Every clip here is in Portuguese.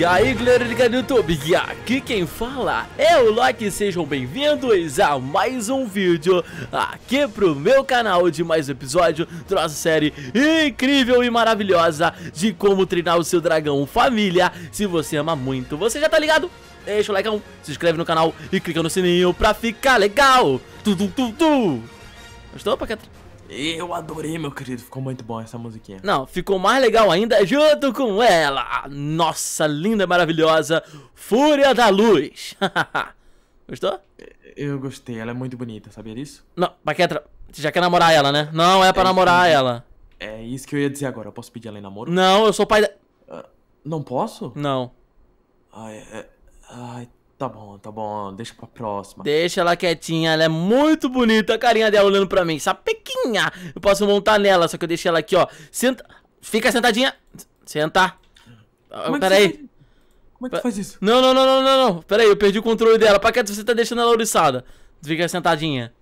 E aí galera ligado no YouTube, e aqui quem fala é o Loki, sejam bem-vindos a mais um vídeo aqui pro meu canal de mais um episódio da nossa série incrível e maravilhosa de como treinar o seu dragão família, se você ama muito, você já tá ligado? Deixa o like, se inscreve no canal e clica no sininho pra ficar legal, tu tu tu tu, gostou Paquetra? Eu adorei, meu querido. Ficou muito bom essa musiquinha. Não, ficou mais legal ainda junto com ela. A nossa linda, maravilhosa Fúria da Luz. Gostou? Eu gostei. Ela é muito bonita, sabia disso? Não, mas Você já quer namorar ela, né? Não, é pra é namorar ela. É isso que eu ia dizer agora. Eu posso pedir ela em namoro? Não, eu sou pai da... Ah, não posso? Não. Ah, é, é. Ai, ai, ai Tá bom, tá bom, deixa pra próxima. Deixa ela quietinha, ela é muito bonita, a carinha dela olhando pra mim, sapequinha. Eu posso montar nela, só que eu deixei ela aqui, ó. Senta, fica sentadinha. Senta. Como Pera aí. Como é que tu é faz isso? Não, não, não, não, não, não. Pera aí, eu perdi o controle dela. Pra que você tá deixando ela ouriçada? Fica sentadinha.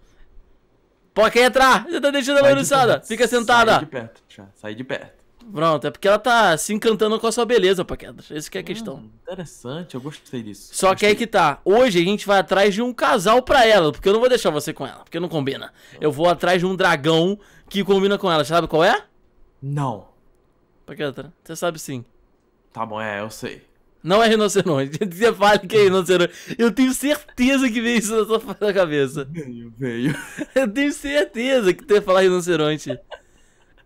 Pode entrar, você tá deixando ela ouriçada. Fica sentada. Sai de perto, Sai de perto. Pronto, é porque ela tá se encantando com a sua beleza, Paquedra. Essa que é a questão. Hum, interessante, eu gostei disso. Só gostei. que aí que tá. Hoje a gente vai atrás de um casal pra ela, porque eu não vou deixar você com ela, porque não combina. Eu vou atrás de um dragão que combina com ela. Sabe qual é? Não. Paquedra, você sabe sim. Tá bom, é, eu sei. Não é rinoceronte. Você fala que é rinoceronte. Eu tenho certeza que veio isso na sua cabeça. Veio, veio. Eu tenho certeza que tu ia falar rinoceronte.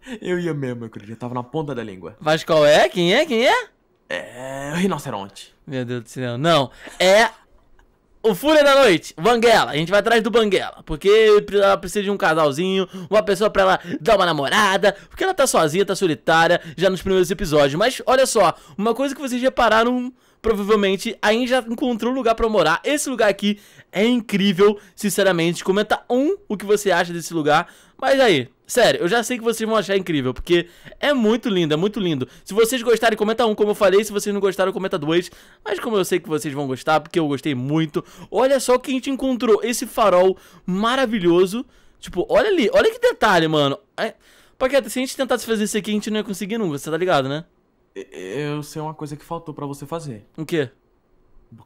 Eu ia mesmo, eu acredito. Tava na ponta da língua. Mas qual é? Quem é? Quem é? É. O rinoceronte. Meu Deus do céu. Não. É. O Fúria da Noite, Banguela. A gente vai atrás do Banguela. Porque ela precisa de um casalzinho, uma pessoa pra ela dar uma namorada. Porque ela tá sozinha, tá solitária, já nos primeiros episódios. Mas olha só, uma coisa que vocês repararam provavelmente ainda já encontrou um lugar para morar. Esse lugar aqui é incrível, sinceramente. Comenta um o que você acha desse lugar. Mas aí, Sério, eu já sei que vocês vão achar incrível, porque é muito lindo, é muito lindo. Se vocês gostarem, comenta um, como eu falei. Se vocês não gostaram, comenta dois. Mas como eu sei que vocês vão gostar, porque eu gostei muito. Olha só que a gente encontrou, esse farol maravilhoso. Tipo, olha ali, olha que detalhe, mano. É... Paqueta, se a gente tentasse fazer isso aqui, a gente não ia conseguir nunca, você tá ligado, né? Eu sei uma coisa que faltou para você fazer. O quê?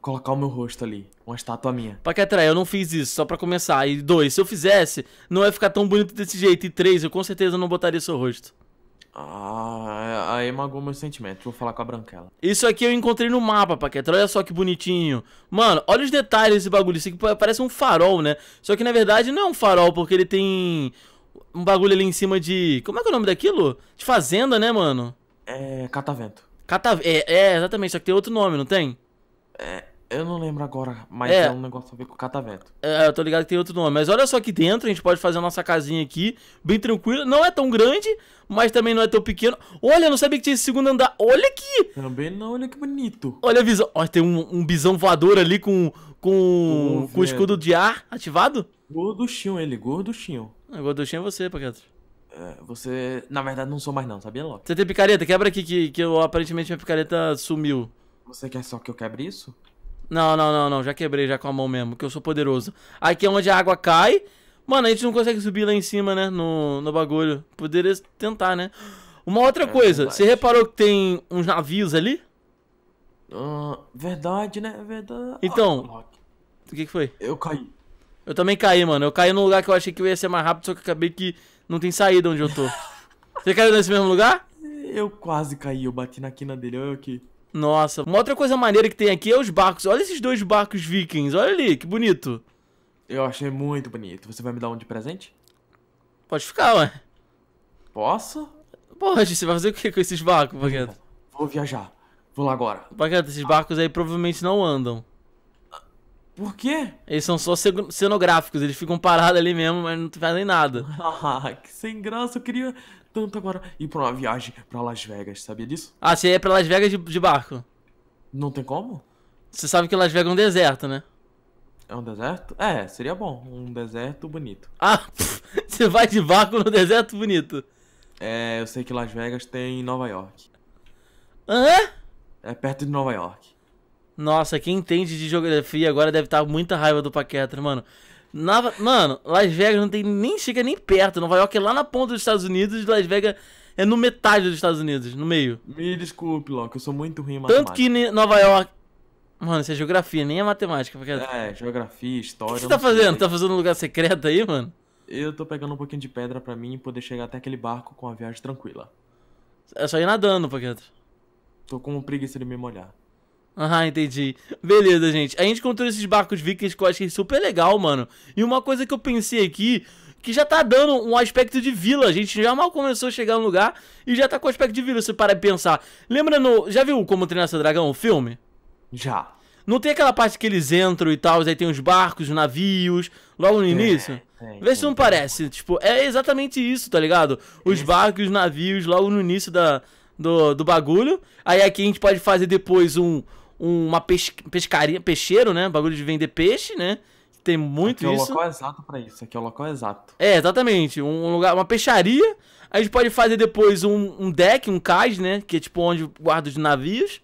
colocar o meu rosto ali, uma estátua minha. Paquetra, eu não fiz isso, só para começar. E dois, se eu fizesse, não ia ficar tão bonito desse jeito. E três, eu com certeza não botaria seu rosto. Ah, aí magoou meus sentimentos. Vou falar com a Branquela. Isso aqui eu encontrei no mapa, Paquetra. Olha só que bonitinho. Mano, olha os detalhes desse bagulho. Isso aqui parece um farol, né? Só que na verdade não é um farol, porque ele tem um bagulho ali em cima de. Como é que é o nome daquilo? De fazenda, né, mano? É. Catavento. Catavento. É, é, exatamente. Só que tem outro nome, não tem? É, eu não lembro agora, mas é, é um negócio a ver com catavento. É, eu tô ligado que tem outro nome. Mas olha só aqui dentro, a gente pode fazer a nossa casinha aqui, bem tranquila. Não é tão grande, mas também não é tão pequeno. Olha, eu não sabia que tinha esse segundo andar. Olha aqui! Também não, olha que bonito. Olha a visão. Olha, tem um, um bisão voador ali com, com, com o escudo de ar ativado. Gorduchinho ele, gorduchinho. Ah, gorduchinho é você, Paquetro. É, você, na verdade, não sou mais não, sabia, Loki? Você tem picareta? Quebra aqui que, que eu, aparentemente minha picareta sumiu. Você quer só que eu quebre isso? Não, não, não, não. Já quebrei já com a mão mesmo, que eu sou poderoso. Aqui é onde a água cai. Mano, a gente não consegue subir lá em cima, né? No, no bagulho. Poderia tentar, né? Uma outra é coisa, verdade. você reparou que tem uns navios ali? Uh, verdade, né? É verdade. Então, ah, o que, que foi? Eu caí. Eu também caí, mano. Eu caí num lugar que eu achei que eu ia ser mais rápido, só que acabei que não tem saída onde eu tô. você caiu nesse mesmo lugar? Eu quase caí, eu bati na quina dele, olha aqui. Nossa, uma outra coisa maneira que tem aqui é os barcos. Olha esses dois barcos vikings, olha ali, que bonito. Eu achei muito bonito. Você vai me dar um de presente? Pode ficar, ué. Posso? Pode, você vai fazer o que com esses barcos, Paqueta? Vou viajar. Vou lá agora. Paqueta, esses barcos aí provavelmente não andam. Por quê? Eles são só cenográficos, eles ficam parados ali mesmo, mas não fazem nada. Ah, que sem graça, eu queria tanto agora ir pra uma viagem pra Las Vegas, sabia disso? Ah, você ia pra Las Vegas de, de barco? Não tem como? Você sabe que Las Vegas é um deserto, né? É um deserto? É, seria bom. Um deserto bonito. Ah, pff, você vai de barco no deserto bonito. É, eu sei que Las Vegas tem Nova York. Hã? É perto de Nova York. Nossa, quem entende de geografia agora deve estar tá muita raiva do Paquetra, mano. Na, mano, Las Vegas não tem nem chega nem perto. Nova York é lá na ponta dos Estados Unidos e Las Vegas é no metade dos Estados Unidos, no meio. Me desculpe, Loki, eu sou muito ruim em matemática. Tanto que Nova York. Mano, isso é geografia, nem é matemática. Porque... É, geografia, história. O que você tá fazendo? Sei. Tá fazendo um lugar secreto aí, mano? Eu tô pegando um pouquinho de pedra pra mim poder chegar até aquele barco com a viagem tranquila. É só ir nadando, Paqueto. Tô com preguiça de me molhar. Ah, entendi. Beleza, gente. A gente encontrou esses barcos vikings que eu achei super legal, mano. E uma coisa que eu pensei aqui, que já tá dando um aspecto de vila. A gente já mal começou a chegar no lugar e já tá com aspecto de vila, se de pensar. Lembra no... Já viu Como Treinar Seu Dragão, o filme? Já. Não tem aquela parte que eles entram e tal, aí tem os barcos, os navios, logo no início? É, é, Vê se não parece. Tipo, é exatamente isso, tá ligado? Os barcos, os navios, logo no início da... Do, do bagulho. Aí aqui a gente pode fazer depois um, uma pesca, pescaria, peixeiro, né? Bagulho de vender peixe, né? Tem muito aqui isso. Aqui é o local exato pra isso, aqui é o local exato. É, exatamente. Um lugar, uma peixaria. A gente pode fazer depois um, um deck, um cais, né? Que é tipo onde guarda os navios.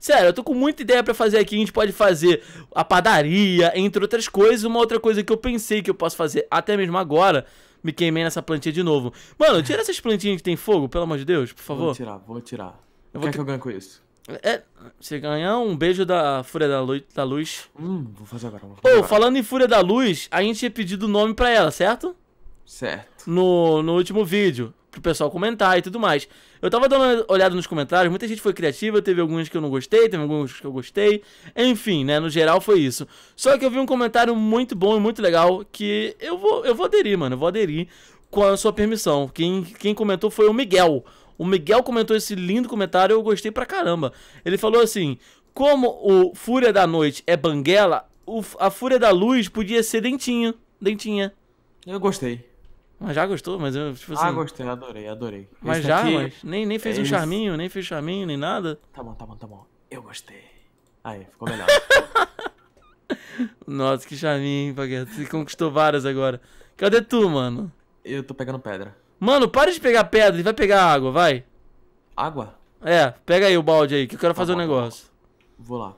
Sério, eu tô com muita ideia para fazer aqui. A gente pode fazer a padaria, entre outras coisas. Uma outra coisa que eu pensei que eu posso fazer até mesmo agora. Me queimei nessa plantinha de novo. Mano, tira essas plantinhas que tem fogo, pelo amor de Deus, por favor. Vou tirar, vou tirar. Eu vou que, que eu ganho com isso? É, você ganhar um beijo da Fúria da Luz. Da luz. Hum, vou fazer agora. Vou Pô, falando em Fúria da Luz, a gente tinha pedido o nome pra ela, certo? Certo. No, no último vídeo, pro pessoal comentar e tudo mais. Eu tava dando uma olhada nos comentários, muita gente foi criativa, teve alguns que eu não gostei, teve alguns que eu gostei. Enfim, né, no geral foi isso. Só que eu vi um comentário muito bom e muito legal que eu vou, eu vou aderir, mano, eu vou aderir com a sua permissão. Quem, quem comentou foi o Miguel. O Miguel comentou esse lindo comentário, eu gostei pra caramba. Ele falou assim: como o Fúria da Noite é banguela, o, a Fúria da Luz podia ser dentinho. Dentinha. Eu gostei. Mas já gostou, mas eu, tipo ah, assim... Ah, gostei, adorei, adorei. Mas Esse já, aqui... mas nem, nem fez um é charminho, nem fez charminho, nem nada. Tá bom, tá bom, tá bom. Eu gostei. Aí, ficou melhor. Nossa, que charminho, hein, Pagueto. Você conquistou várias agora. Cadê tu, mano? Eu tô pegando pedra. Mano, para de pegar pedra e vai pegar água, vai. Água? É, pega aí o balde aí, que eu quero tá fazer bom, um tá negócio. Vou lá.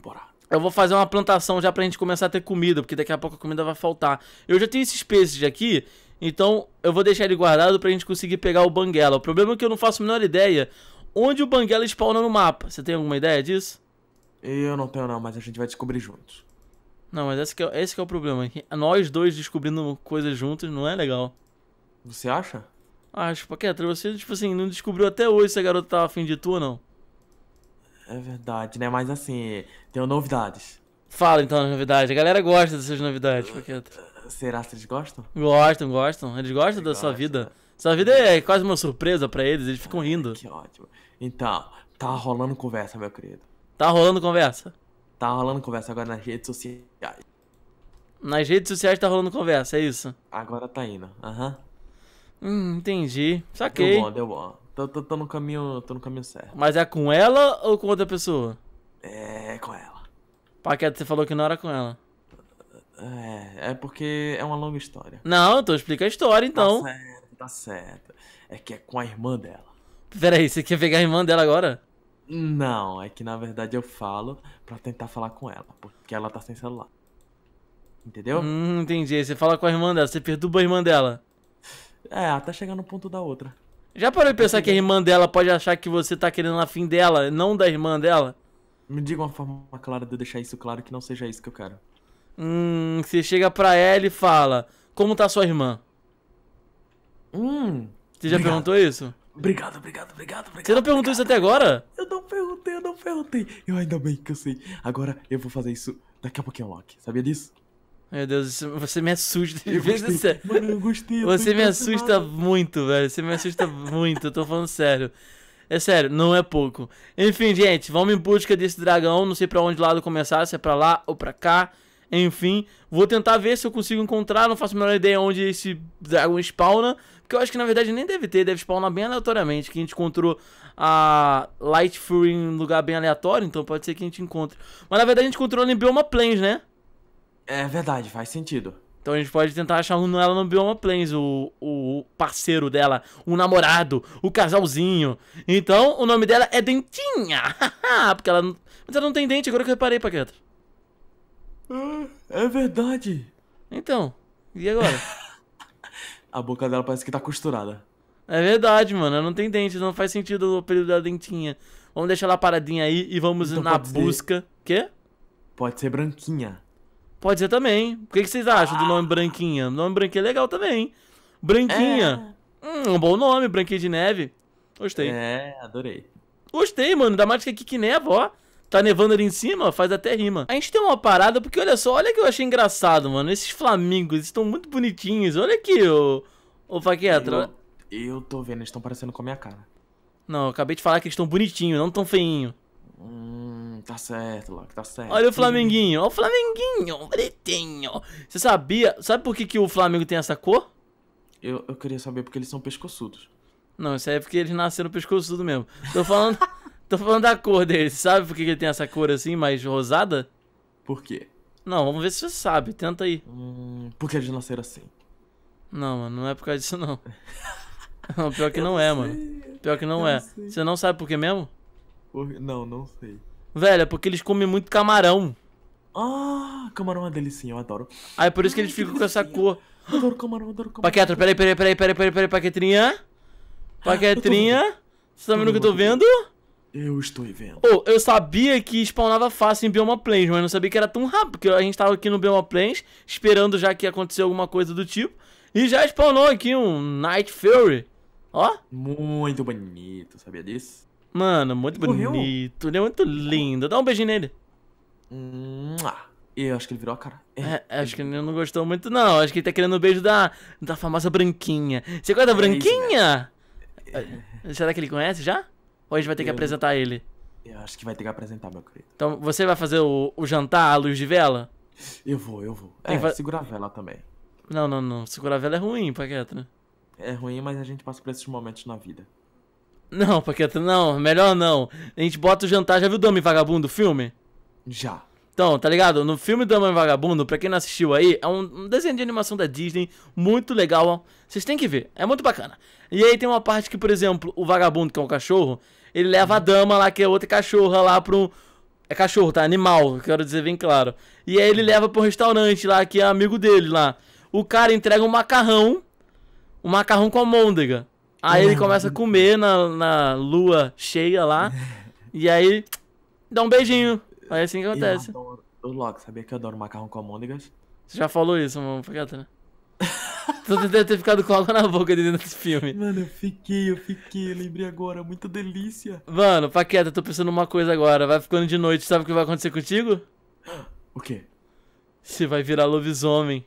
Bora. Eu vou fazer uma plantação já pra gente começar a ter comida, porque daqui a pouco a comida vai faltar. Eu já tenho esses peixes aqui, então eu vou deixar ele guardado pra gente conseguir pegar o banguela. O problema é que eu não faço a menor ideia onde o banguela spawna no mapa. Você tem alguma ideia disso? Eu não tenho não, mas a gente vai descobrir juntos. Não, mas esse que é, esse que é o problema. Nós dois descobrindo coisas juntos não é legal. Você acha? Ah, acho, Paquetra, você, tipo assim, não descobriu até hoje se a garota tava afim de tu ou não. É verdade, né? Mas assim, tenho novidades. Fala então as novidades. A galera gosta dessas novidades, Paquetra. Será que eles gostam? Gostam, gostam. Eles gostam eles da sua vida. Sua vida é quase uma surpresa para eles, eles ficam rindo. Que ótimo. Então, tá rolando conversa, meu querido. Tá rolando conversa? Tá rolando conversa agora nas redes sociais. Nas redes sociais tá rolando conversa, é isso? Agora tá indo, aham. Uhum. Hum, entendi. Saquei. Deu bom, deu bom. Tô, tô, tô, no caminho, tô no caminho certo. Mas é com ela ou com outra pessoa? É, com ela. Paquete, você falou que não era com ela. É, é porque é uma longa história. Não, então explica a história, tá então. Tá certo, tá certo. É que é com a irmã dela. Peraí, você quer pegar a irmã dela agora? Não, é que na verdade eu falo pra tentar falar com ela, porque ela tá sem celular. Entendeu? Hum, entendi. Você fala com a irmã dela, você perturba a irmã dela. É, até chegar no ponto da outra. Já parou de pensar que a irmã dela pode achar que você tá querendo a fim dela, não da irmã dela? Me diga uma forma clara de eu deixar isso claro que não seja isso que eu quero. Hum, você chega pra ela e fala: Como tá sua irmã? Hum. Você já obrigado. perguntou isso? Obrigado, obrigado, obrigado, obrigado. Você não perguntou obrigado. isso até agora? Eu não perguntei, eu não perguntei. Eu ainda bem que eu sei. Agora eu vou fazer isso daqui a pouquinho, Loki. Sabia disso? Meu Deus, você me assusta. Eu gostei. Você... Mano, eu gostei. você me assusta muito, velho. Você me assusta muito, eu tô falando sério. É sério, não é pouco. Enfim, gente, vamos em busca desse dragão. Não sei para onde lado começar, se é pra lá ou pra cá. Enfim, vou tentar ver se eu consigo encontrar. Não faço a menor ideia onde esse dragão spawna. Porque eu acho que na verdade nem deve ter, deve spawnar bem aleatoriamente. Que a gente encontrou a Light Fury em um lugar bem aleatório, então pode ser que a gente encontre. Mas na verdade a gente encontrou ali em Bioma Plains, né? É verdade, faz sentido. Então a gente pode tentar achar um ela no Bioma Plains, o, o parceiro dela, o namorado, o casalzinho. Então o nome dela é Dentinha. Porque ela não... Mas ela não tem dente, agora que eu reparei, Paqueta. É verdade. Então, e agora? a boca dela parece que tá costurada. É verdade, mano. Ela não tem dente, não faz sentido o apelido da dentinha. Vamos deixar ela paradinha aí e vamos então na busca. Ser... Quê? Pode ser branquinha. Pode ser também. O que, que vocês acham do ah. nome Branquinha? O nome Branquinha é legal também. Branquinha. É. Hum, um bom nome, Branquinha de Neve. Gostei. É, adorei. Gostei, mano. Da mágica que aqui que neva, ó. Tá nevando ali em cima, faz até rima. A gente tem uma parada, porque olha só, olha que eu achei engraçado, mano. Esses flamingos estão muito bonitinhos. Olha aqui, ô, ô Faquetra. Eu, eu tô vendo, eles estão parecendo com a minha cara. Não, eu acabei de falar que eles estão bonitinhos, não tão feinho. Hum, tá certo, Loki, que tá certo. Olha o Flamenguinho, olha o Flamenguinho, pretinho. Você sabia, sabe por que, que o Flamengo tem essa cor? Eu, eu queria saber porque eles são pescoçudos. Não, isso aí é porque eles nasceram pescoçudo mesmo. Tô falando, tô falando da cor deles. Sabe por que, que ele tem essa cor assim, mais rosada? Por quê? Não, vamos ver se você sabe. Tenta aí. Hum, porque eles nasceram assim. Não, mano, não é por causa disso, não. não pior que não, não, é, sei. mano. Pior que não, é. Sei. Você não sabe por quê mesmo? Por... Não, não sei. Velho, é porque eles comem muito camarão. Ah, camarão é uma delícia, eu adoro. Aí ah, é por isso que eles é ficam com essa cor. adoro camarão, adoro camarão. Paquetra, peraí, peraí, peraí, peraí, peraí, peraí, paquetrinha. Ah, paquetrinha. Você tá vendo o que eu tô vendo? Eu estou vendo. Oh, eu sabia que spawnava fácil em Bioma Plains, mas não sabia que era tão rápido. Porque a gente tava aqui no Bioma Plains, esperando já que ia acontecer alguma coisa do tipo. E já spawnou aqui um Night Fury. Ó. Muito bonito, sabia disso? Mano, muito bonito. Ele é muito lindo. Dá um beijinho nele. Eu acho que ele virou a cara. É, é, acho que ele não gostou muito, não. Acho que ele tá querendo o um beijo da, da famosa Branquinha. Você gosta da é Branquinha? Né? É. Será que ele conhece já? Ou a gente vai ter eu, que apresentar ele? Eu acho que vai ter que apresentar, meu querido. Então, você vai fazer o, o jantar à luz de vela? Eu vou, eu vou. É, segura a vela também. Não, não, não. Segurar a vela é ruim, Paqueta. É ruim, mas a gente passa por esses momentos na vida. Não, Paqueta, não, melhor não. A gente bota o jantar. Já viu Dama e Vagabundo, o filme? Já. Então, tá ligado? No filme Dama e Vagabundo, pra quem não assistiu aí, é um desenho de animação da Disney, muito legal. Vocês têm que ver, é muito bacana. E aí tem uma parte que, por exemplo, o vagabundo, que é um cachorro, ele leva a dama lá, que é outra cachorra, lá pro. É cachorro, tá? Animal, quero dizer bem claro. E aí ele leva pro restaurante lá, que é amigo dele lá. O cara entrega um macarrão, um macarrão com almôndega. Aí ele uhum. começa a comer na, na lua cheia lá. e aí dá um beijinho. Aí é assim que acontece. Eu adoro, O Loki, sabia que eu adoro macarrão com almôndegas? Você já falou isso, mano. Fica né? Tu deve ter ficado com água na boca dentro desse filme. Mano, eu fiquei, eu fiquei, eu lembrei agora, muita delícia. Mano, Paqueta, eu tô pensando uma coisa agora. Vai ficando de noite, sabe o que vai acontecer contigo? O quê? Você vai virar lobisomem.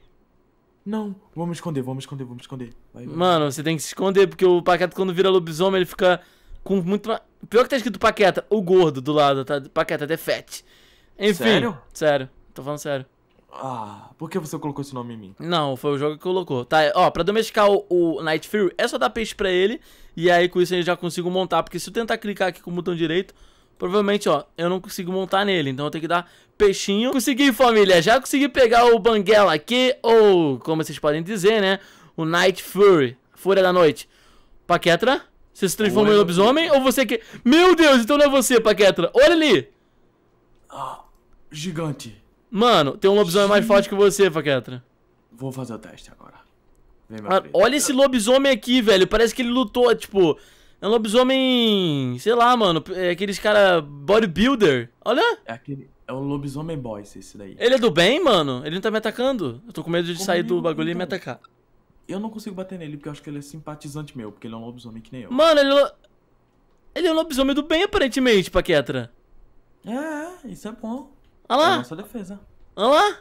Não, vamos esconder, vamos esconder, vamos esconder. Vai, vai. Mano, você tem que se esconder, porque o Paqueta, quando vira lobisomem, ele fica com muito. Pior que tá escrito Paqueta, o gordo do lado, tá? Paqueta, The Fat. Enfim. Sério? Sério, tô falando sério. Ah, por que você colocou esse nome em mim? Não, foi o jogo que colocou. Tá, ó, pra domesticar o, o Night Fury, é só dar peixe pra ele. E aí com isso eu já consigo montar. Porque se eu tentar clicar aqui com o botão direito, Provavelmente, ó, eu não consigo montar nele, então eu tenho que dar peixinho. Consegui, família, já consegui pegar o Banguela aqui, ou como vocês podem dizer, né, o Night Fury, Fúria da Noite. Paquetra, você se transformou em lobisomem ou você que... Meu Deus, então não é você, Paquetra, olha ali! Ah, gigante. Mano, tem um lobisomem Sim. mais forte que você, Paquetra. Vou fazer o teste agora. Vem, Mano, ah, olha esse lobisomem aqui, velho, parece que ele lutou, tipo... É um lobisomem. Sei lá, mano. É aqueles cara bodybuilder. Olha. É, aquele, é um lobisomem boy esse daí. Ele é do bem, mano? Ele não tá me atacando. Eu tô com medo de Como sair do bagulho então, e me então. atacar. Eu não consigo bater nele porque eu acho que ele é simpatizante meu, porque ele é um lobisomem que nem eu. Mano, ele é, ele é um lobisomem do bem, aparentemente, Paquetra. É, é, isso é bom. Olha lá. É a nossa defesa. Olha lá.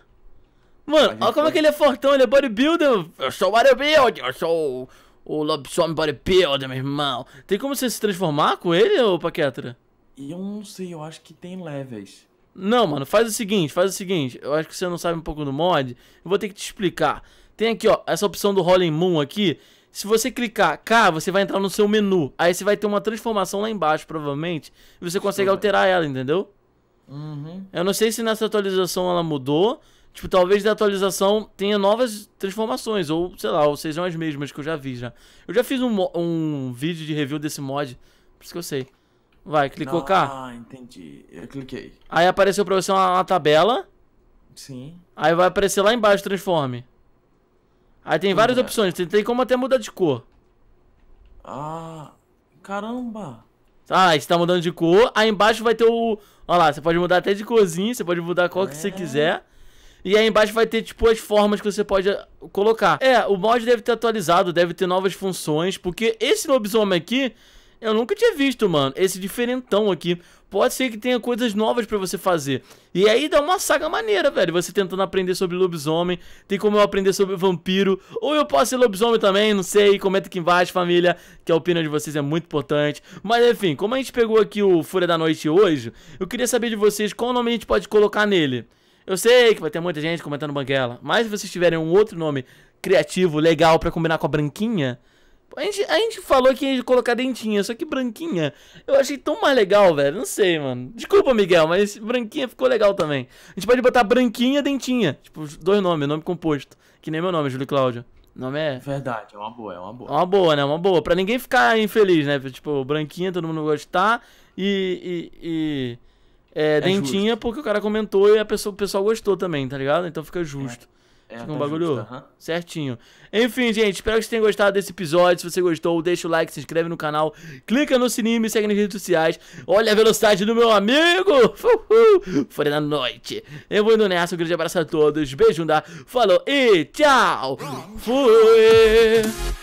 Mano, olha como foi... é que ele é fortão, ele é bodybuilder. Eu sou bodybuilder, eu sou o lobisomem bodybuilder, meu irmão. Tem como você se transformar com ele, ô Paquetra? Eu não sei, eu acho que tem levels. Não, mano, faz o seguinte, faz o seguinte. Eu acho que você não sabe um pouco do mod. Eu vou ter que te explicar. Tem aqui, ó, essa opção do Rolling Moon aqui. Se você clicar cá, você vai entrar no seu menu. Aí você vai ter uma transformação lá embaixo, provavelmente. E você consegue alterar ela, entendeu? Uhum. Eu não sei se nessa atualização ela mudou. Tipo, talvez da atualização tenha novas transformações, ou sei lá, ou sejam as mesmas que eu já vi já. Eu já fiz um, um vídeo de review desse mod, por isso que eu sei. Vai, clicou cá? Ah, entendi. Eu cliquei. Aí apareceu pra você uma, uma, tabela. Sim. Aí vai aparecer lá embaixo transforme. Aí tem várias é. opções, tem, tem como até mudar de cor. Ah, caramba. Ah, você tá mudando de cor, aí embaixo vai ter o... Olha lá, você pode mudar até de corzinha, você pode mudar qual é. que você é. quiser. E aí embaixo vai ter, tipo, as formas que você pode ah, colocar. É, o mod deve ter atualizado, deve ter novas funções, porque esse lobisomem aqui... Eu nunca tinha visto, mano, esse diferentão aqui. Pode ser que tenha coisas novas pra você fazer. E aí dá uma saga maneira, velho. Você tentando aprender sobre lobisomem. Tem como eu aprender sobre vampiro. Ou eu posso ser lobisomem também, não sei. Comenta aqui embaixo, família, que a opinião de vocês é muito importante. Mas enfim, como a gente pegou aqui o Fúria da Noite hoje, eu queria saber de vocês qual nome a gente pode colocar nele. Eu sei que vai ter muita gente comentando Banguela, mas se vocês tiverem um outro nome criativo, legal, para combinar com a Branquinha, a gente, a gente falou que ia colocar dentinha, só que branquinha eu achei tão mais legal, velho. Não sei, mano. Desculpa, Miguel, mas branquinha ficou legal também. A gente pode botar branquinha dentinha. Tipo, dois nomes, nome composto. Que nem meu nome, Júlio Cláudio. O nome é. Verdade, é uma boa, é uma boa. É uma boa, né? É uma boa. Pra ninguém ficar infeliz, né? Tipo, branquinha, todo mundo gostar. E. e, e é, é dentinha justo. porque o cara comentou e a pessoa, o pessoal gostou também, tá ligado? Então fica justo. É. é fica um tá bagulho justo, uh -huh. certinho. Enfim, gente, espero que vocês tenham gostado desse episódio. Se você gostou, deixa o like, se inscreve no canal, clica no sininho, me segue nas redes sociais. Olha a velocidade do meu amigo! Uhul. Foi na noite. Eu vou indo nessa. Um grande abraço a todos. Beijo, dá. Falou e tchau! Fui!